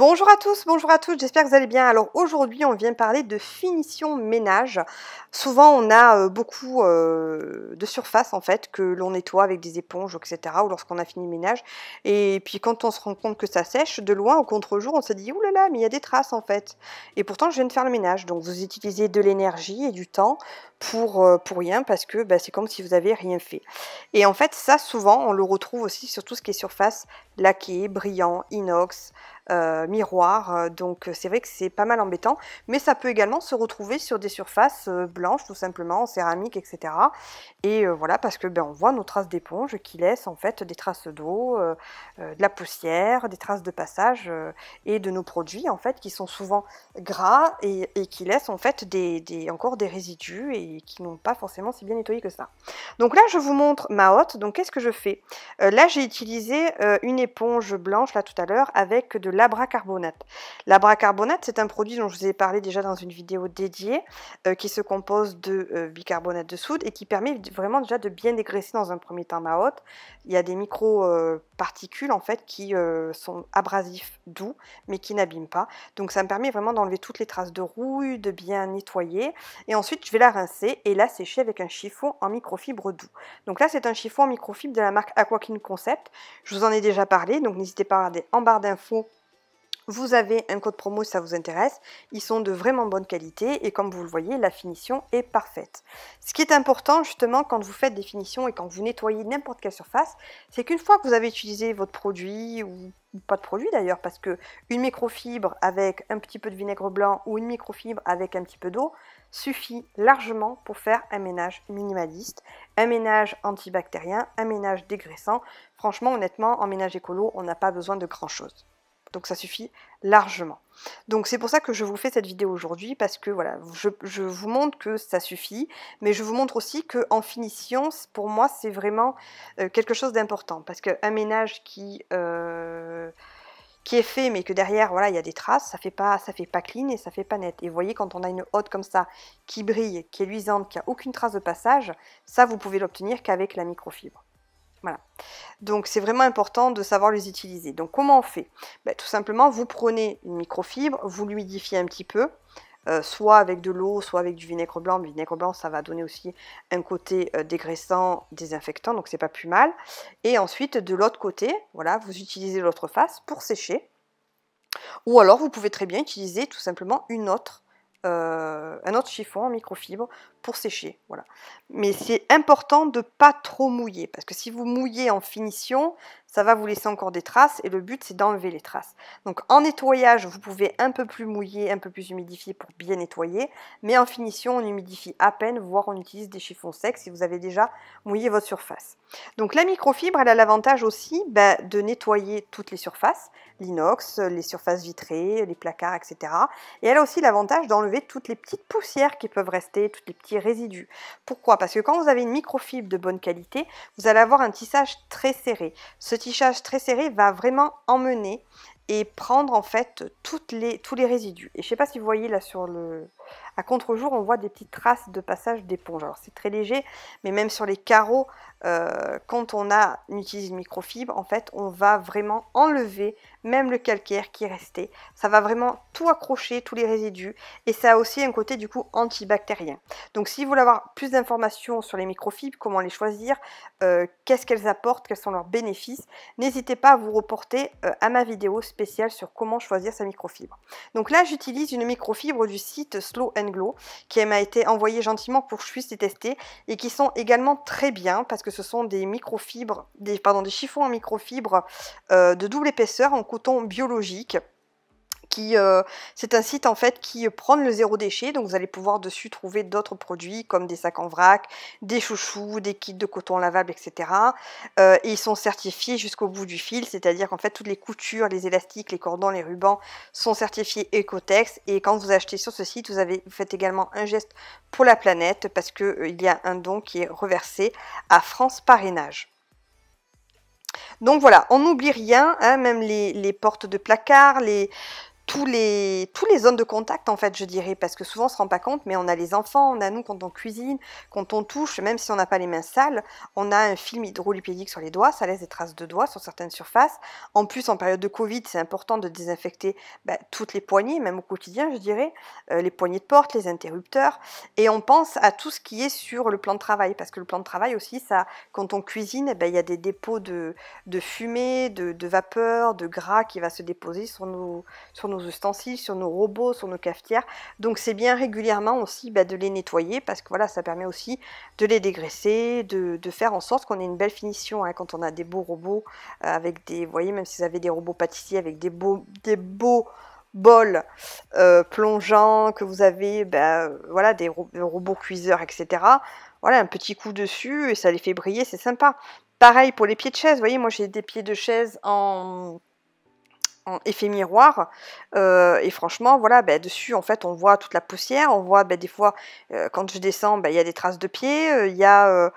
Bonjour à tous, bonjour à toutes, j'espère que vous allez bien. Alors aujourd'hui on vient parler de finition ménage. Souvent on a euh, beaucoup euh, de surface en fait que l'on nettoie avec des éponges etc. ou lorsqu'on a fini le ménage et puis quand on se rend compte que ça sèche de loin au contre-jour on se dit oulala là là, mais il y a des traces en fait et pourtant je viens de faire le ménage donc vous utilisez de l'énergie et du temps pour, euh, pour rien parce que bah, c'est comme si vous n'avez rien fait. Et en fait ça souvent on le retrouve aussi sur tout ce qui est surface laquée, brillant, inox, euh, miroir. Euh, donc euh, c'est vrai que c'est pas mal embêtant, mais ça peut également se retrouver sur des surfaces blanches tout simplement, en céramique, etc. Et voilà, parce que ben, on voit nos traces d'éponge qui laissent en fait des traces d'eau, de la poussière, des traces de passage et de nos produits en fait qui sont souvent gras et, qui laissent en fait des, encore des résidus et qui n'ont pas forcément si bien nettoyé que ça. Donc là je vous montre ma hotte, donc qu'est-ce que je fais Là j'ai utilisé une éponge blanche là tout à l'heure avec de l'abracarbonate. L'abracarbonate, c'est un produit dont je vous ai parlé déjà dans une vidéo dédiée, euh, qui se compose de euh, bicarbonate de soude et qui permet vraiment déjà de bien dégraisser dans un premier temps ma hotte. Il y a des micro-particules euh, en fait qui sont abrasifs doux, mais qui n'abîment pas. Donc ça me permet vraiment d'enlever toutes les traces de rouille, de bien nettoyer. Et ensuite, je vais la rincer et la sécher avec un chiffon en microfibre doux. Donc là, c'est un chiffon en microfibre de la marque Aquakin Concept. Je vous en ai déjà parlé, donc n'hésitez pas à regarder en barre d'infos vous avez un code promo si ça vous intéresse. Ils sont de vraiment bonne qualité et comme vous le voyez, la finition est parfaite. Ce qui est important justement quand vous faites des finitions et quand vous nettoyez n'importe quelle surface, c'est qu'une fois que vous avez utilisé votre produit ou pas de produit d'ailleurs parce que une microfibre avec un petit peu de vinaigre blanc ou une microfibre avec un petit peu d'eau suffit largement pour faire un ménage minimaliste, un ménage antibactérien, un ménage dégraissant. Franchement honnêtement en ménage écolo on n'a pas besoin de grand chose. Donc ça suffit largement. Donc c'est pour ça que je vous fais cette vidéo aujourd'hui, parce que voilà, je, vous montre que ça suffit, mais je vous montre aussi qu'en finition, pour moi, c'est vraiment euh, quelque chose d'important, parce qu'un ménage qui, euh, qui est fait, mais que derrière, voilà, il y a des traces, ça fait pas, ça fait pas clean et ça fait pas net. Et vous voyez, quand on a une hotte comme ça, qui brille, qui est luisante, qui n'a aucune trace de passage, ça, vous pouvez l'obtenir qu'avec la microfibre. Voilà. Donc c'est vraiment important de savoir les utiliser. Donc comment on fait ben, Tout simplement, vous prenez une microfibre, vous l'humidifiez un petit peu, euh, soit avec de l'eau, soit avec du vinaigre blanc. Le vinaigre blanc, ça va donner aussi un côté euh, dégraissant, désinfectant, donc c'est pas plus mal. Et ensuite, de l'autre côté, voilà, vous utilisez l'autre face pour sécher. Ou alors, vous pouvez très bien utiliser tout simplement une autre, euh, un autre chiffon en microfibre pour sécher. Voilà. Mais c'est important de pas trop mouiller, parce que si vous mouillez en finition, ça va vous laisser encore des traces, et le but c'est d'enlever les traces. Donc en nettoyage, vous pouvez un peu plus mouiller, un peu plus humidifier pour bien nettoyer, mais en finition, on humidifie à peine, voire on utilise des chiffons secs si vous avez déjà mouillé votre surface. Donc la microfibre, elle a l'avantage aussi ben, de nettoyer toutes les surfaces, l'inox, les surfaces vitrées, les placards, etc. Et elle a aussi l'avantage d'enlever toutes les petites poussières qui peuvent rester, toutes les petites résidus. Pourquoi Parce que quand vous avez une microfibre de bonne qualité, vous allez avoir un tissage très serré. Ce tissage très serré va vraiment emmener et prendre en fait toutes les, tous les résidus. Et je sais pas si vous voyez là sur le, à contre-jour, on voit des petites traces de passage d'éponge. Alors c'est très léger, mais même sur les carreaux, euh, quand on, a, utilise une microfibre, en fait, on va vraiment enlever même le calcaire qui est resté. Ça va vraiment tout accrocher, tous les résidus, et ça a aussi un côté du coup antibactérien. Donc si vous voulez avoir plus d'informations sur les microfibres, comment les choisir, euh, qu'est-ce qu'elles apportent, quels sont leurs bénéfices, n'hésitez pas à vous reporter euh, à ma vidéo spéciale sur comment choisir sa microfibre. Donc là, j'utilise une microfibre du site qui m'a été envoyé gentiment pour que je puisse les tester, et qui sont également très bien, parce que ce sont des microfibres, des, pardon, des chiffons en microfibres euh, de double épaisseur en coton biologique. Euh, c'est un site en fait qui prend le zéro déchet, donc vous allez pouvoir dessus trouver d'autres produits comme des sacs en vrac, des chouchous, des kits de coton lavable, etc. Euh, et ils sont certifiés jusqu'au bout du fil, c'est-à-dire qu'en fait toutes les coutures, les élastiques, les cordons, les rubans sont certifiés Ecotex. Et quand vous achetez sur ce site, vous, avez, faites également un geste pour la planète parce qu'il euh, y a un don qui est reversé à France Parrainage. Donc voilà, on n'oublie rien, hein, même les, les, portes de placard, les, tous les, tous les zones de contact, en fait, je dirais, parce que souvent on ne se rend pas compte, mais on a les enfants, on a nous quand on cuisine, quand on touche, même si on n'a pas les mains sales, on a un film hydrolipidique sur les doigts, ça laisse des traces de doigts sur certaines surfaces. En plus, en période de Covid, c'est important de désinfecter bah, toutes les poignées, même au quotidien, je dirais, euh, les poignées de porte, les interrupteurs, et on pense à tout ce qui est sur le plan de travail, parce que le plan de travail aussi, ça, quand on cuisine, bah, il y a des dépôts de, de fumée, de, vapeur, de gras qui va se déposer sur nos, sur nos nos ustensiles, sur nos robots, sur nos cafetières. Donc c'est bien régulièrement aussi bah, de les nettoyer parce que voilà, ça permet aussi de les dégraisser, de, faire en sorte qu'on ait une belle finition hein, quand on a des beaux robots euh, avec des, vous voyez, même si vous avez des robots pâtissiers avec des beaux, des beaux bols euh, que vous avez bah, voilà, des robots cuiseurs, etc. Voilà, un petit coup dessus et ça les fait briller, c'est sympa. Pareil pour les pieds de chaise, vous voyez, moi j'ai des pieds de chaise en, en effet miroir. Euh, et franchement, voilà, ben dessus, en fait, on voit toute la poussière. On voit ben des fois, euh, quand je descends, ben, il y a des traces de pieds. Euh, il y a,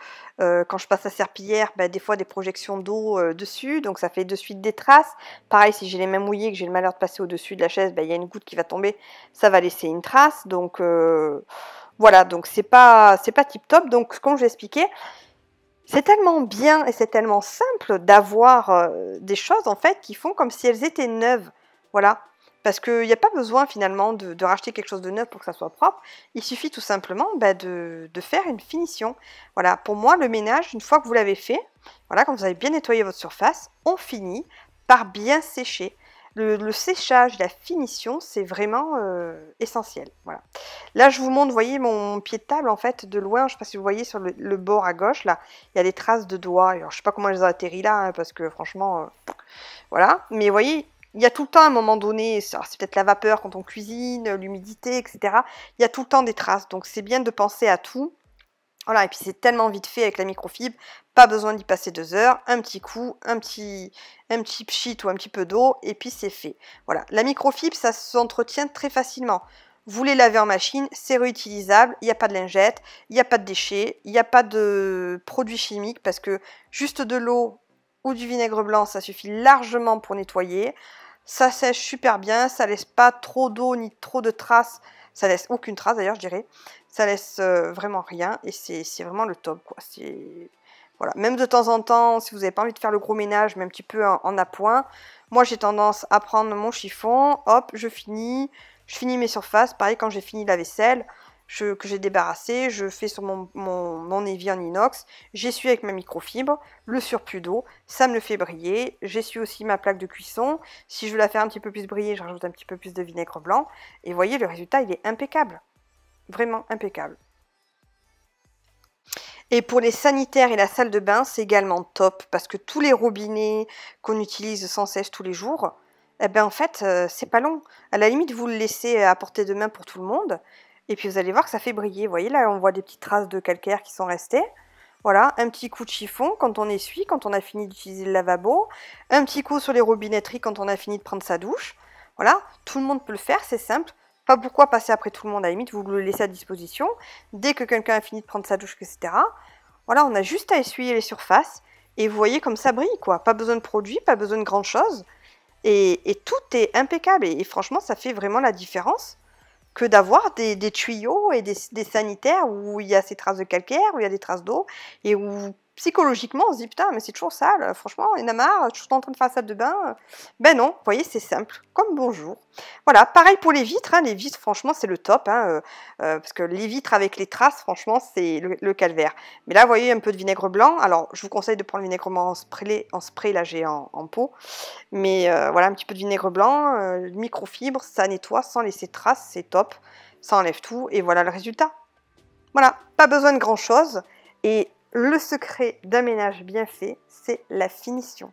quand je passe à serpillière, ben, des fois des projections d'eau dessus. Donc ça fait de suite des traces. Pareil, si j'ai les mains mouillées, que j'ai le malheur de passer au-dessus de la chaise, ben, il y a une goutte qui va tomber. Ça va laisser une trace. Donc voilà, donc c'est pas, pas tip top. Donc comme je l'expliquais, c'est tellement bien et c'est tellement simple d'avoir euh, des choses en fait qui font comme si elles étaient neuves. Voilà. Parce qu'il n'y a pas besoin finalement de, racheter quelque chose de neuf pour que ça soit propre. Il suffit tout simplement bah, de, de, faire une finition. Voilà, pour moi, le ménage, une fois que vous l'avez fait, voilà, quand vous avez bien nettoyé votre surface, on finit par bien sécher le, séchage, la finition, c'est vraiment euh, essentiel. Voilà. Là, je vous montre, vous voyez mon pied de table, en fait, de loin, je ne sais pas si vous voyez sur le, bord à gauche, là, il y a des traces de doigts. Alors, je ne sais pas comment elles ont atterri là, hein, parce que franchement, euh, voilà. Mais voyez, il y a tout le temps, à un moment donné, c'est peut-être la vapeur quand on cuisine, l'humidité, etc. Il y a tout le temps des traces. Donc, c'est bien de penser à tout voilà, et puis c'est tellement vite fait avec la microfibre, pas besoin d'y passer deux heures, un petit coup, un petit, un petit pchit ou un petit peu d'eau, et puis c'est fait. Voilà, la microfibre, ça s'entretient très facilement. Vous les lavez en machine, c'est réutilisable, il n'y a pas de lingette, il n'y a pas de déchets, il n'y a pas de produits chimiques, parce que juste de l'eau ou du vinaigre blanc, ça suffit largement pour nettoyer. Ça sèche super bien, ça laisse pas trop d'eau ni trop de traces ça laisse aucune trace d'ailleurs, je dirais. Ça laisse euh, vraiment rien et c'est vraiment le top quoi. voilà. Même de temps en temps, si vous n'avez pas envie de faire le gros ménage, mais un petit peu en, en appoint, moi j'ai tendance à prendre mon chiffon, hop, je finis, je finis mes surfaces. Pareil quand j'ai fini la vaisselle, que j'ai débarrassé, je fais sur mon, mon, en inox, j'essuie avec ma microfibre, le surplus d'eau, ça me le fait briller, j'essuie aussi ma plaque de cuisson, si je veux la faire un petit peu plus briller, je rajoute un petit peu plus de vinaigre blanc, et voyez, le résultat, il est impeccable, vraiment impeccable. Et pour les sanitaires et la salle de bain, c'est également top, parce que tous les robinets qu'on utilise sans cesse tous les jours, eh ben en fait, euh, c'est pas long. À la limite, vous le laissez à portée de main pour tout le monde, et puis vous allez voir que ça fait briller. Vous voyez là, on voit des petites traces de calcaire qui sont restées. Voilà, un petit coup de chiffon quand on essuie, quand on a fini d'utiliser le lavabo. Un petit coup sur les robinetteries quand on a fini de prendre sa douche. Voilà, tout le monde peut le faire, c'est simple. Pas pourquoi passer après tout le monde, à la limite, vous le laissez à disposition. Dès que quelqu'un a fini de prendre sa douche, etc. Voilà, on a juste à essuyer les surfaces. Et vous voyez comme ça brille, quoi. Pas besoin de produits, pas besoin de grand-chose. Et, tout est impeccable. et franchement, ça fait vraiment la différence que d'avoir des, tuyaux et des, des, sanitaires où il y a ces traces de calcaire, où il y a des traces d'eau, et où psychologiquement, on se dit putain, mais c'est toujours sale, franchement, il y en en train de faire ça de bain. Ben non, vous voyez, c'est simple, comme bonjour. Voilà, pareil pour les vitres, hein, les vitres, franchement, c'est le top, hein, euh, euh, parce que les vitres avec les traces, franchement, c'est le, calvaire. Mais là, vous voyez, un peu de vinaigre blanc, alors je vous conseille de prendre le vinaigre blanc en spray, en là j'ai en, en, pot, mais euh, voilà, un petit peu de vinaigre blanc, microfibre, ça nettoie sans laisser de traces, c'est top, ça enlève tout, et voilà le résultat. Voilà, pas besoin de grand chose, et le secret d'un ménage bien fait, c'est la finition.